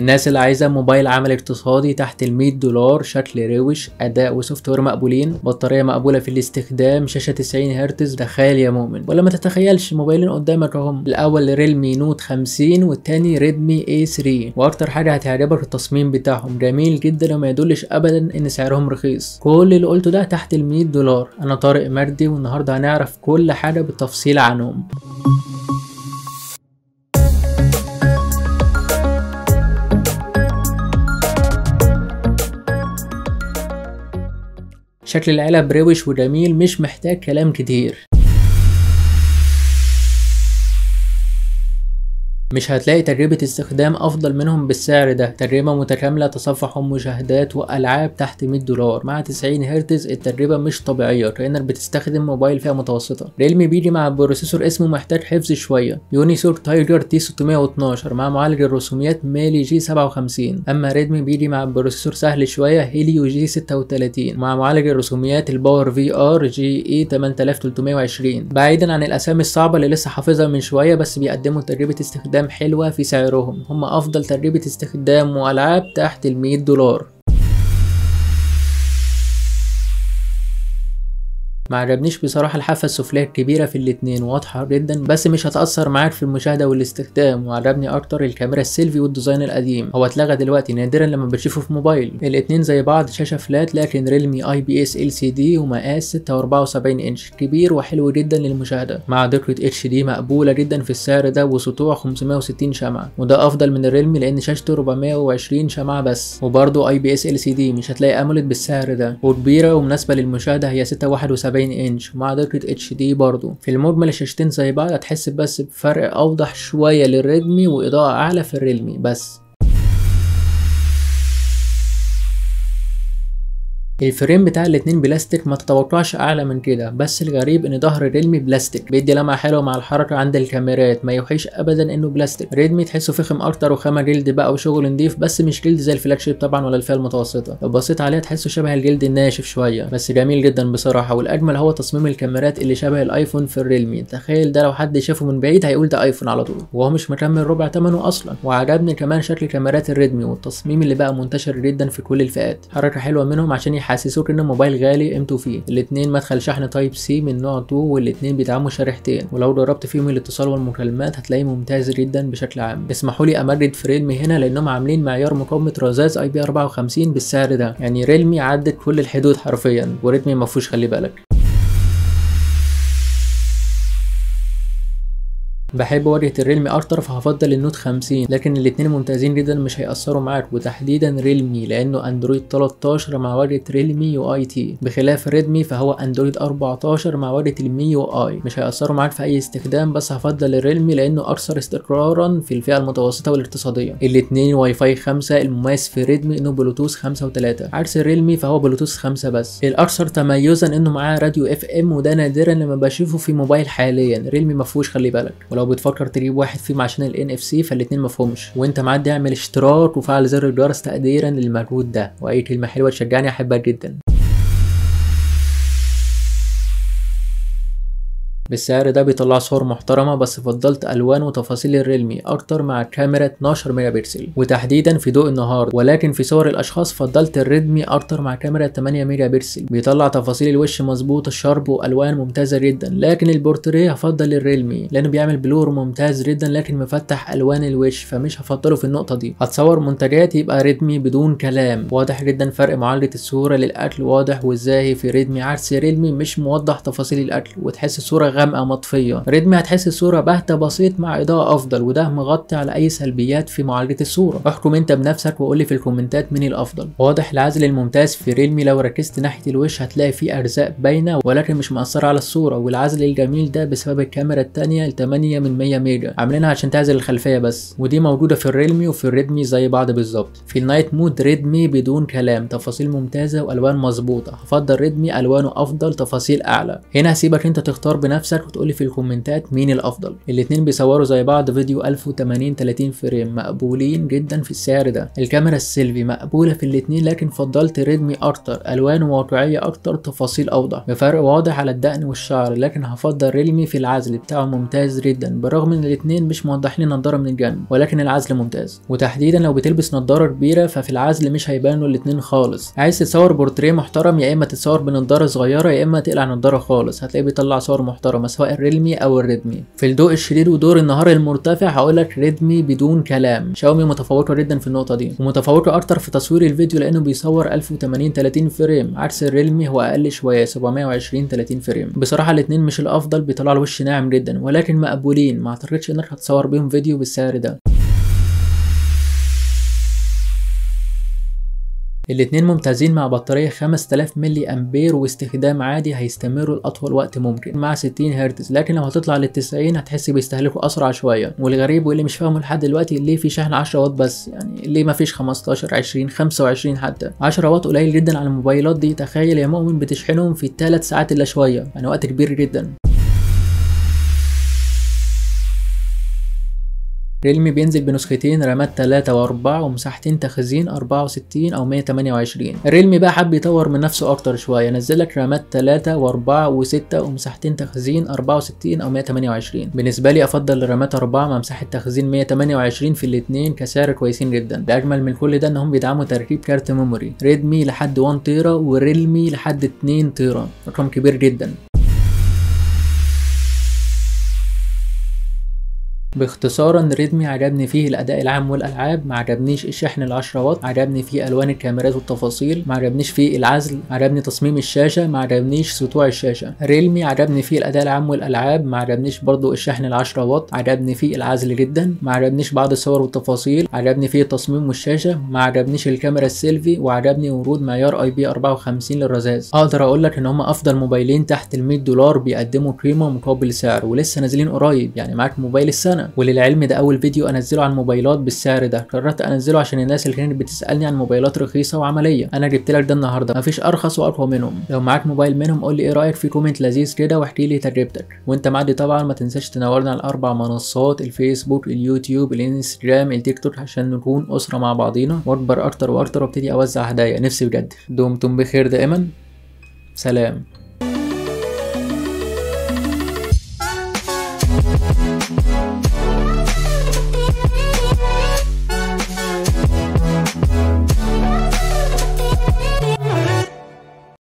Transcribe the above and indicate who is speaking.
Speaker 1: الناس اللي عايزه موبايل عمل اقتصادي تحت ال 100 دولار شكل روش اداء وسوفت وير مقبولين بطاريه مقبوله في الاستخدام شاشه 90 هرتز تخيل يا مؤمن ولا ما تتخيلش موبايلين قدامك اهم الاول ريلمي نوت 50 والتاني ريدمي اي 3 واكتر حاجه هتعجبك التصميم بتاعهم جميل جدا وما يدلش ابدا ان سعرهم رخيص كل اللي قلته ده تحت ال 100 دولار انا طارق مردي والنهارده هنعرف كل حاجه بالتفصيل عنهم شكل العلب روش وجميل مش محتاج كلام كتير مش هتلاقي تجربة استخدام أفضل منهم بالسعر ده تجربة متكاملة تصفح ومشاهدات وألعاب تحت 100 دولار مع 90 هرتز التجربة مش طبيعية كأنك بتستخدم موبايل فئة متوسطة ريلمي بيجي مع بروسيسور اسمه محتاج حفظ شوية يونيسور تايجر تي 612 مع معالج الرسوميات مالي جي 57 أما ريدمي بيجي مع بروسيسور سهل شوية هيليو جي 36 مع معالج الرسوميات الباور في ار جي اي 8320 بعيدا عن الأسامي الصعبة اللي لسه حافظها من شوية بس بيقدموا تجربة استخدام استخدام حلوة في سعرهم هم أفضل تجربة استخدام وألعاب تحت المية دولار ما عجبنيش بصراحه الحافه السفليه الكبيره في الاتنين واضحه جدا بس مش هتاثر معاك في المشاهده والاستخدام وعجبني اكتر الكاميرا السيلفي والديزاين القديم هو اتلغى دلوقتي نادرا لما بتشوفه في موبايل الاتنين زي بعض شاشه فلات لكن ريلمي اي بي اس ال سي دي ومقاس 76 انش كبير وحلو جدا للمشاهده مع دقه اتش دي مقبوله جدا في السعر ده وسطوع 560 شمعه وده افضل من الريلمي لان شاشته 420 شمعه بس وبرضه اي بي اس ال سي دي مش هتلاقي اموليد بالسعر ده وكبيره ومناسبه للمشاهده هي 671 40 انش ومع دقة اتش دي برضو في المجمل الشاشتين زي بعض هتحس بس بفرق اوضح شوية للريدمي واضاءة اعلى في الريلمي بس الفريم بتاع الاتنين بلاستيك ما تتوقعش اعلى من كده بس الغريب ان ظهر ريلمي بلاستيك بيدي لمعه حلوه مع الحركه عند الكاميرات ما يوحيش ابدا انه بلاستيك ريدمي تحسه فخم اكتر وخامه جلد بقى وشغل نضيف بس مش جلد زي الفلاج شيب طبعا ولا الفئه المتوسطه لو بصيت عليها تحسه شبه الجلد الناشف شويه بس جميل جدا بصراحه والاجمل هو تصميم الكاميرات اللي شبه الايفون في الريلمي تخيل ده لو حد شافه من بعيد هيقول ده ايفون على طول وهو مش مكمل ربع ثمنه اصلا وعجبني كمان شكل كاميرات الريدمي والتصميم اللي بقى منتشر جدا في كل الفئات حركه حلوه منهم عشان بيحسسوك ان الموبايل غالي قيمته فيه الاثنين مدخل شحن تايب سي من نوع 2 والاثنين بيدعموا شريحتين ولو ضربت فيهم الاتصال والمكالمات هتلاقيه ممتاز جدا بشكل عام اسمحوا لي امرد في ريلمي هنا لانهم عاملين معيار مقاومه رذاذ اي بي 54 بالسعر ده يعني ريلمي عدت كل الحدود حرفيا وريتمي ما فيهوش خلي بالك بحب واجهه الريلمي اكتر فهفضل النوت 50 لكن الاتنين ممتازين جدا مش هيأثروا معاك وتحديدا ريلمي لانه اندرويد 13 مع واجهه ريلمي يو اي تي بخلاف ريدمي فهو اندرويد 14 مع واجهه المي يو اي مش هيأثروا معاك في اي استخدام بس هفضل الريلمي لانه اكثر استقرارا في الفئه المتوسطه والاقتصاديه الاتنين واي فاي 5 المميز في ريدمي انه بلوتوث 5 و3 عكس الريلمي فهو بلوتوث 5 بس الاكثر تميزا انه معاه راديو اف ام وده نادرا لما بشوفه في موبايل حاليا ريلمي مفهوش خلي بالك ولو بتفكر تجيب واحد فيهم عشان ال NFC فالاتنين مفهومش وانت معدي اعمل اشتراك وفعل زر الجرس تقديرا للمجهود ده واي كلمة حلوة تشجعني احبها جدا بالسعر ده بيطلع صور محترمة بس فضلت ألوان وتفاصيل الريلمي أكتر مع كاميرا 12 ميجا بكسل وتحديدا في ضوء النهار ولكن في صور الأشخاص فضلت الريدمي أكتر مع كاميرا 8 ميجا بكسل بيطلع تفاصيل الوش مظبوط الشرب وألوان ممتازة جدا لكن البورتريه هفضل الريلمي لأنه بيعمل بلور ممتاز جدا لكن مفتح ألوان الوش فمش هفضله في النقطة دي هتصور منتجات يبقى ريدمي بدون كلام واضح جدا فرق معالجة الصورة للأكل واضح وإزاي في ريدمي عكس ريلمي مش موضح تفاصيل الأكل وتحس الصورة غامقه مطفيه ريدمي هتحس الصوره باهته بسيط مع اضاءه افضل وده مغطي على اي سلبيات في معالجه الصوره احكم انت بنفسك وقول لي في الكومنتات مين الافضل واضح العزل الممتاز في ريدمي لو ركزت ناحيه الوش هتلاقي فيه ارزاق باينه ولكن مش مأثره على الصوره والعزل الجميل ده بسبب الكاميرا الثانيه ل 8 من 100 ميجا عاملينها عشان تعزل الخلفيه بس ودي موجوده في الريلمي وفي الريدمي زي بعض بالظبط في النايت مود ريدمي بدون كلام تفاصيل ممتازه والوان مظبوطه هفضل ريدمي الوانه افضل تفاصيل اعلى هنا هسيبك انت تختار بنفسك نفسك وتقولي في الكومنتات مين الافضل الاتنين بيصوروا زي بعض فيديو 1080 30 فريم مقبولين جدا في السعر ده الكاميرا السيلفي مقبوله في الاتنين لكن فضلت ريدمي اكتر الوان واقعيه اكتر تفاصيل اوضح بفرق واضح على الدقن والشعر لكن هفضل ريدمي في العزل بتاعه ممتاز جدا بالرغم ان الاتنين مش موضحين النضاره من الجنب ولكن العزل ممتاز وتحديدا لو بتلبس نضاره كبيره ففي العزل مش هيبانوا الاتنين خالص عايز تتصور بورتريه محترم يا اما تتصور بنضاره صغيره يا اما تقلع نضاره خالص هتلاقيه بيطلع صور محترمه محترمة سواء الريلمي أو الريدمي في الضوء الشديد ودور النهار المرتفع هقولك ريدمي بدون كلام شاومي متفوقة جدا في النقطة دي ومتفوقة أكتر في تصوير الفيديو لأنه بيصور 1080 30 فريم عكس الريلمي هو أقل شوية 720 30 فريم بصراحة الاتنين مش الأفضل بيطلع الوش ناعم جدا ولكن مقبولين ما اعتقدش انك هتصور بيهم فيديو بالسعر ده الاتنين ممتازين مع بطارية 5000 ملي أمبير واستخدام عادي هيستمروا لأطول وقت ممكن مع 60 هرتز لكن لو هتطلع لل 90 هتحس بيستهلكوا أسرع شوية والغريب واللي مش فاهمه لحد دلوقتي ليه في شحن 10 واط بس يعني ليه مفيش 15 20 25 حتى 10 واط قليل جدا على الموبايلات دي تخيل يا مؤمن بتشحنهم في 3 ساعات إلا شوية يعني وقت كبير جدا ريلمي بينزل بنسختين رامات 3 و4 ومساحتين تخزين 64 او 128 ريلمي بقى حب يطور من نفسه اكتر شويه نزلك رامات 3 و4 و6 ومساحتين تخزين 64 او 128 بالنسبه لي افضل رامات 4 مع مساحه تخزين 128 في الاثنين كسعر كويسين جدا الاجمل من كل ده انهم بيدعموا تركيب كارت ميموري ريدمي لحد 1 تيرا وريلمي لحد 2 تيرا رقم كبير جدا ان ريدمي عجبني فيه الاداء العام والالعاب ما عجبنيش الشحن ال 10 واط عجبني فيه الوان الكاميرات والتفاصيل ما عجبنيش فيه العزل عجبني تصميم الشاشه ما عجبنيش سطوع الشاشه ريلمي عجبني فيه الاداء العام والالعاب ما عجبنيش برضو الشحن ال 10 واط عجبني فيه العزل جدا ما عجبنيش بعض الصور والتفاصيل عجبني فيه التصميم والشاشه ما عجبنيش الكاميرا السيلفي وعجبني ورود معيار اي بي 54 للرذاذ اقدر اقول لك ان هم افضل موبايلين تحت ال 100 دولار بيقدموا قيمه مقابل سعر ولسه نازلين قريب يعني معاك موبايل السنه سنه وللعلم ده اول فيديو انزله على الموبايلات بالسعر ده قررت انزله عشان الناس اللي كانت بتسالني عن موبايلات رخيصه وعمليه انا جبت لك ده النهارده مفيش ارخص واقوى منهم لو معاك موبايل منهم قول لي ايه رايك في كومنت لذيذ كده واحكي لي تجربتك وانت معدي طبعا ما تنساش تنورنا على الاربع منصات الفيسبوك اليوتيوب الانستجرام التيك توك عشان نكون اسره مع بعضينا واكبر اكتر واكتر وابتدي اوزع هدايا نفسي بجد دمتم بخير دائما سلام